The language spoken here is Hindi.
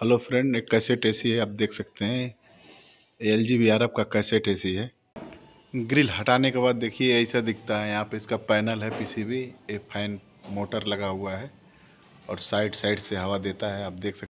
हेलो फ्रेंड एक कैसेट सी है आप देख सकते हैं L G B R F का कैसेट सी है ग्रिल हटाने के बाद देखिए ऐसा दिखता है यहाँ पे इसका पैनल है पीसीबी एक फैन मोटर लगा हुआ है और साइड साइड से हवा देता है आप देख सकते